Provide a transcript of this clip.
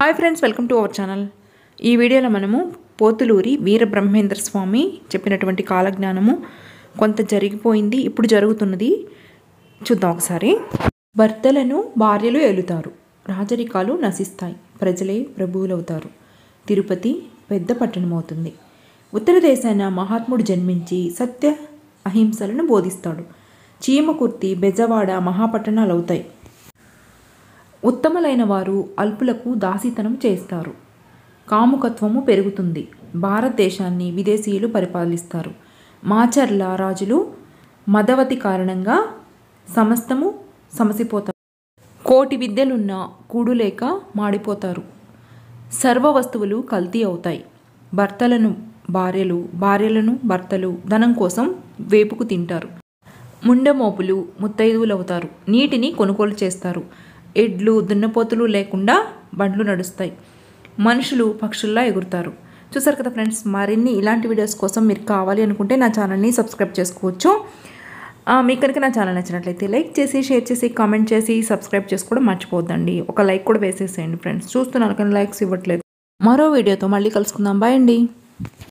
hi friends welcome to our channel ఈ వీడియోలో మనము పోతులూరి వీరబ్రహ్మేంద్ర స్వామి చెప్పినటువంటి కాలజ్ఞానము కొంత జరిగిపోయింది ఇప్పుడు జరుగుతున్నది చూద్దాం ఒకసారి భర్తలను భార్యలు ఏలుతారు రాజరికాలు నశిస్తాయి ప్రజలే ప్రభువులవుతారు తిరుపతి పెద్ద పట్టణం అవుతుంది ఉత్తర దేశాన మహాత్ముడు జన్మించి సత్య అహింసలను బోధిస్తాడు చీమకుర్తి బెజవాడ మహాపట్టణాలు అవుతాయి ఉత్తములైన వారు అల్పులకు దాసితనం చేస్తారు కాముకత్వము పెరుగుతుంది భారతదేశాన్ని విదేశీయులు పరిపాలిస్తారు మాచర్ల రాజులు మదవతి కారణంగా సమస్తము సమసిపోతారు కోటి విద్యలున్న కూడులేక మాడిపోతారు సర్వ వస్తువులు కల్తీ అవుతాయి భర్తలను భార్యలు భార్యలను భర్తలు ధనం కోసం వేపుకు తింటారు ముండమోపులు ముత్తైదువులవుతారు నీటిని కొనుగోలు చేస్తారు ఎడ్లు దున్నపోతులు లేకుండా బండ్లు నడుస్తాయి మనుషులు పక్షుల్లా ఎగురుతారు చూసారు కదా ఫ్రెండ్స్ మరిన్ని ఇలాంటి వీడియోస్ కోసం మీరు కావాలి అనుకుంటే నా ఛానల్ని సబ్స్క్రైబ్ చేసుకోవచ్చు మీకు కనుక నా ఛానల్ నచ్చినట్లయితే లైక్ చేసి షేర్ చేసి కామెంట్ చేసి సబ్స్క్రైబ్ చేసి కూడా మర్చిపోద్దండి ఒక లైక్ కూడా వేసేసేయండి ఫ్రెండ్స్ చూస్తున్నాను కానీ లైక్స్ ఇవ్వట్లేదు మరో వీడియోతో మళ్ళీ కలుసుకుందాం బాయ్ అండి